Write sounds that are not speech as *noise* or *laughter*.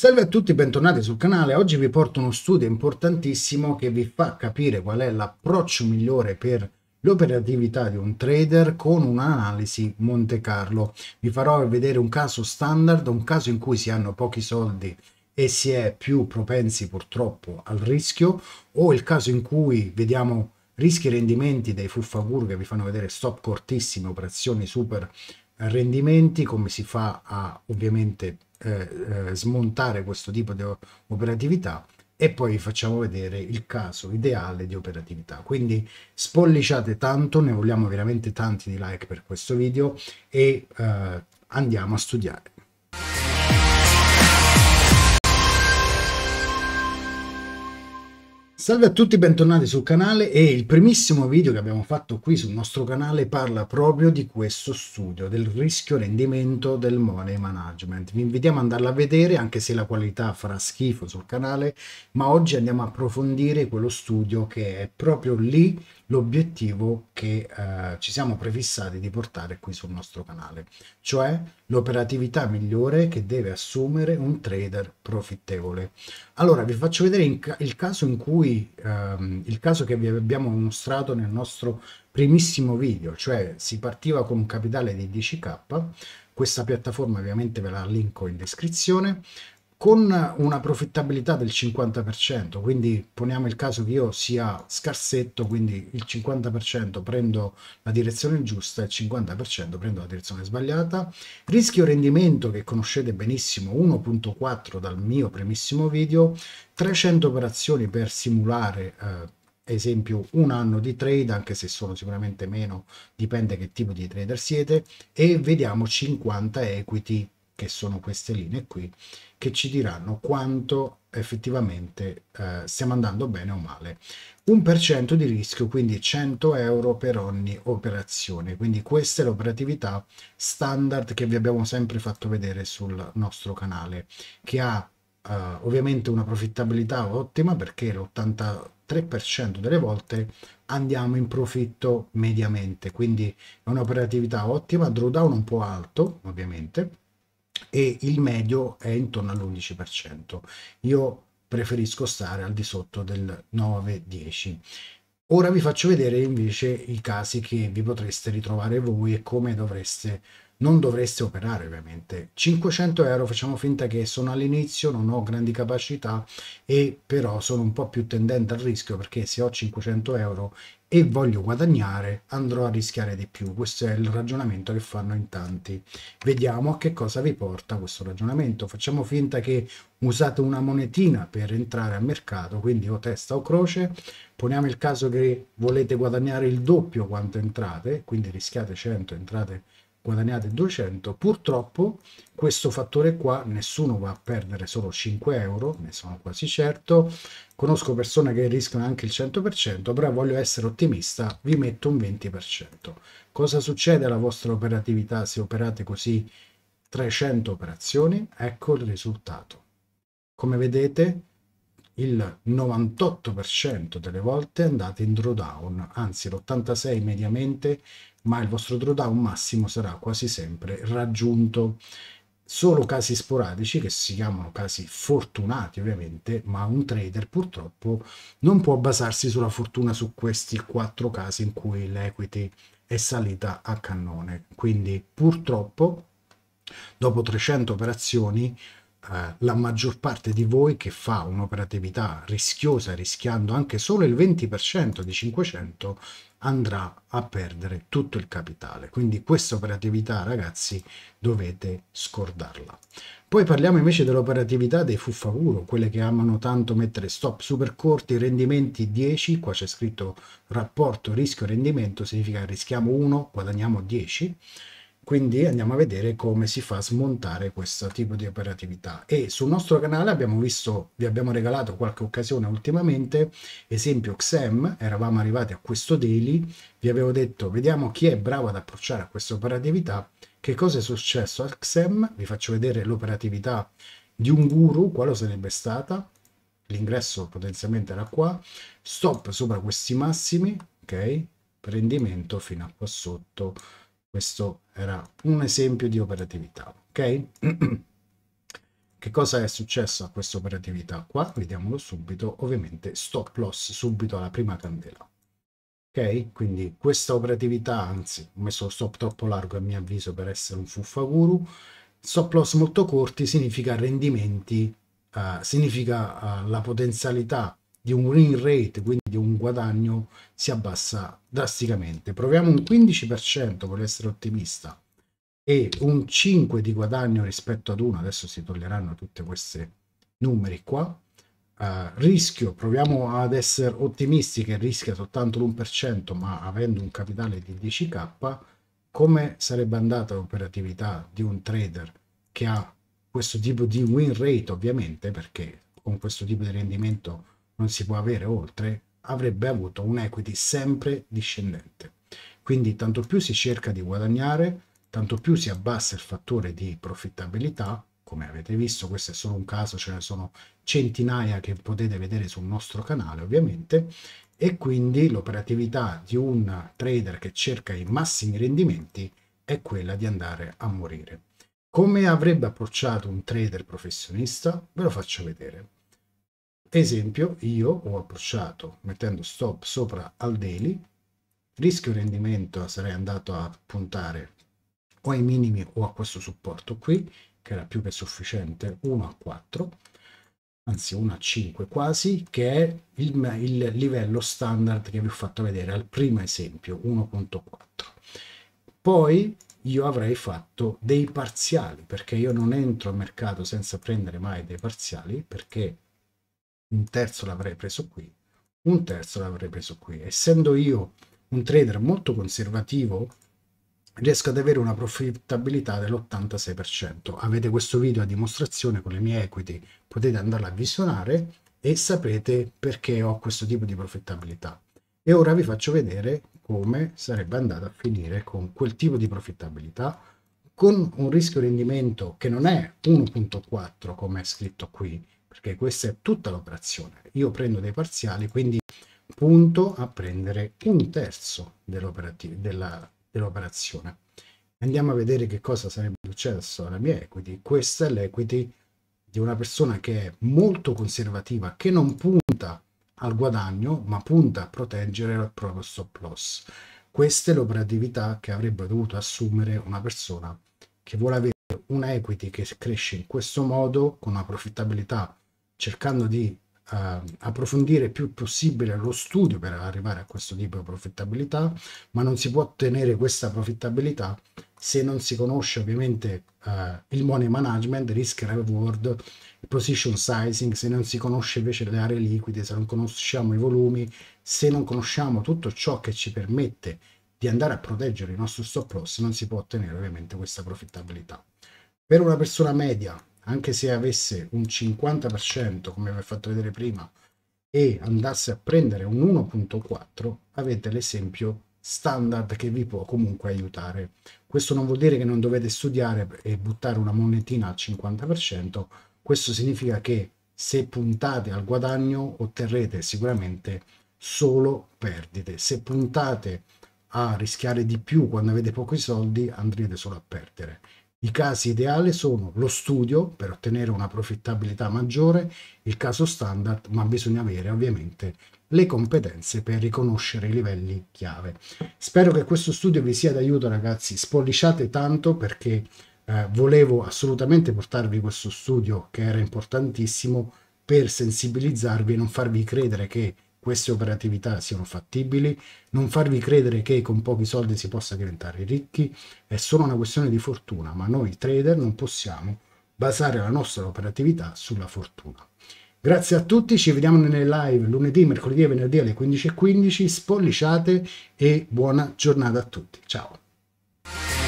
Salve a tutti, bentornati sul canale. Oggi vi porto uno studio importantissimo che vi fa capire qual è l'approccio migliore per l'operatività di un trader con un'analisi Monte Carlo. Vi farò vedere un caso standard, un caso in cui si hanno pochi soldi e si è più propensi purtroppo al rischio o il caso in cui vediamo rischi e rendimenti dei fuffagur che vi fanno vedere stop cortissime, operazioni super rendimenti, come si fa a ovviamente eh, eh, smontare questo tipo di operatività e poi vi facciamo vedere il caso ideale di operatività. Quindi spolliciate tanto, ne vogliamo veramente tanti di like per questo video e eh, andiamo a studiare. Salve a tutti, bentornati sul canale e il primissimo video che abbiamo fatto qui sul nostro canale parla proprio di questo studio, del rischio rendimento del money management. Vi invitiamo ad andarla a vedere anche se la qualità farà schifo sul canale, ma oggi andiamo a approfondire quello studio che è proprio lì l'obiettivo che eh, ci siamo prefissati di portare qui sul nostro canale, cioè l'operatività migliore che deve assumere un trader profittevole. Allora vi faccio vedere ca il caso in cui ehm, il caso che vi abbiamo mostrato nel nostro primissimo video, cioè si partiva con un capitale di 10k, questa piattaforma ovviamente ve la linko in descrizione, con una profittabilità del 50%, quindi poniamo il caso che io sia scarsetto, quindi il 50% prendo la direzione giusta e il 50% prendo la direzione sbagliata, rischio rendimento che conoscete benissimo 1.4 dal mio primissimo video, 300 operazioni per simulare eh, esempio un anno di trade, anche se sono sicuramente meno, dipende che tipo di trader siete, e vediamo 50 equity che sono queste linee qui, che ci diranno quanto effettivamente eh, stiamo andando bene o male. 1% di rischio, quindi 100 euro per ogni operazione. Quindi questa è l'operatività standard che vi abbiamo sempre fatto vedere sul nostro canale, che ha eh, ovviamente una profittabilità ottima perché l'83% delle volte andiamo in profitto mediamente, quindi è un'operatività ottima, drawdown un po' alto ovviamente, e il medio è intorno all'11%. Io preferisco stare al di sotto del 9-10%. Ora vi faccio vedere invece i casi che vi potreste ritrovare voi e come dovreste, non dovreste operare ovviamente. 500 euro facciamo finta che sono all'inizio, non ho grandi capacità e però sono un po' più tendente al rischio perché se ho 500 euro e voglio guadagnare, andrò a rischiare di più. Questo è il ragionamento che fanno in tanti. Vediamo a che cosa vi porta questo ragionamento. Facciamo finta che usate una monetina per entrare a mercato, quindi o testa o croce. Poniamo il caso che volete guadagnare il doppio quanto entrate, quindi rischiate 100, entrate guadagnate 200, purtroppo questo fattore qua nessuno va a perdere solo 5 euro, ne sono quasi certo, conosco persone che rischiano anche il 100%, però voglio essere ottimista, vi metto un 20%. Cosa succede alla vostra operatività se operate così 300 operazioni? Ecco il risultato. Come vedete il 98% delle volte andate in drawdown, anzi l'86 mediamente ma il vostro drawdown massimo sarà quasi sempre raggiunto. Solo casi sporadici, che si chiamano casi fortunati ovviamente, ma un trader purtroppo non può basarsi sulla fortuna su questi quattro casi in cui l'equity è salita a cannone. Quindi purtroppo dopo 300 operazioni eh. la maggior parte di voi che fa un'operatività rischiosa, rischiando anche solo il 20% di 500, andrà a perdere tutto il capitale. Quindi questa operatività, ragazzi, dovete scordarla. Poi parliamo invece dell'operatività dei fuffaguro, quelle che amano tanto mettere stop super corti, rendimenti 10, qua c'è scritto rapporto rischio-rendimento, significa rischiamo 1, guadagniamo 10 quindi andiamo a vedere come si fa a smontare questo tipo di operatività. E sul nostro canale abbiamo visto, vi abbiamo regalato qualche occasione ultimamente, esempio XM, eravamo arrivati a questo daily, vi avevo detto vediamo chi è bravo ad approcciare a questa operatività, che cosa è successo al XM, vi faccio vedere l'operatività di un guru, quale sarebbe stata, l'ingresso potenzialmente era qua, stop sopra questi massimi, ok, rendimento fino a qua sotto questo era un esempio di operatività, ok? *clears throat* che cosa è successo a questa operatività qua? Vediamolo subito, ovviamente stop loss subito alla prima candela. Ok? Quindi questa operatività, anzi, ho messo lo stop troppo largo a mio avviso per essere un fuffa guru stop loss molto corti significa rendimenti, uh, significa uh, la potenzialità di un win rate, quindi di un guadagno si abbassa drasticamente. Proviamo un 15%, voglio essere ottimista, e un 5% di guadagno rispetto ad 1, adesso si toglieranno tutti questi numeri qua, Uh, rischio, proviamo ad essere ottimisti che rischia soltanto l'1%, ma avendo un capitale di 10k, come sarebbe andata l'operatività di un trader che ha questo tipo di win rate, ovviamente, perché con questo tipo di rendimento non si può avere oltre, avrebbe avuto un equity sempre discendente. Quindi tanto più si cerca di guadagnare, tanto più si abbassa il fattore di profittabilità, come avete visto, questo è solo un caso, ce ne sono centinaia che potete vedere sul nostro canale ovviamente, e quindi l'operatività di un trader che cerca i massimi rendimenti è quella di andare a morire. Come avrebbe approcciato un trader professionista? Ve lo faccio vedere esempio, io ho approcciato mettendo stop sopra al daily, rischio rendimento sarei andato a puntare o ai minimi o a questo supporto qui, che era più che sufficiente, 1 a 4, anzi 1 a 5 quasi, che è il, il livello standard che vi ho fatto vedere al primo esempio, 1.4. Poi io avrei fatto dei parziali, perché io non entro a mercato senza prendere mai dei parziali, perché un terzo l'avrei preso qui, un terzo l'avrei preso qui. Essendo io un trader molto conservativo, riesco ad avere una profittabilità dell'86%. Avete questo video a dimostrazione con le mie equity, potete andarla a visionare e saprete perché ho questo tipo di profittabilità. E ora vi faccio vedere come sarebbe andata a finire con quel tipo di profittabilità, con un rischio rendimento che non è 1.4 come è scritto qui, perché questa è tutta l'operazione. Io prendo dei parziali, quindi punto a prendere un terzo dell'operazione. Dell Andiamo a vedere che cosa sarebbe successo alla mia equity. Questa è l'equity di una persona che è molto conservativa, che non punta al guadagno, ma punta a proteggere il proprio stop loss. Questa è l'operatività che avrebbe dovuto assumere una persona che vuole avere una equity che cresce in questo modo, con una profittabilità cercando di Uh, approfondire il più possibile lo studio per arrivare a questo tipo di profittabilità, ma non si può ottenere questa profittabilità se non si conosce ovviamente uh, il money management, risk reward, position sizing, se non si conosce invece le aree liquide, se non conosciamo i volumi, se non conosciamo tutto ciò che ci permette di andare a proteggere il nostro stop loss, non si può ottenere ovviamente questa profittabilità. Per una persona media anche se avesse un 50% come vi ho fatto vedere prima e andasse a prendere un 1.4 avete l'esempio standard che vi può comunque aiutare questo non vuol dire che non dovete studiare e buttare una monetina al 50% questo significa che se puntate al guadagno otterrete sicuramente solo perdite se puntate a rischiare di più quando avete pochi soldi andrete solo a perdere i casi ideali sono lo studio per ottenere una profittabilità maggiore, il caso standard, ma bisogna avere ovviamente le competenze per riconoscere i livelli chiave. Spero che questo studio vi sia d'aiuto ragazzi, spolliciate tanto perché eh, volevo assolutamente portarvi questo studio che era importantissimo per sensibilizzarvi e non farvi credere che queste operatività siano fattibili, non farvi credere che con pochi soldi si possa diventare ricchi, è solo una questione di fortuna, ma noi trader non possiamo basare la nostra operatività sulla fortuna. Grazie a tutti, ci vediamo nelle live lunedì, mercoledì e venerdì alle 15.15, spolliciate e buona giornata a tutti. Ciao!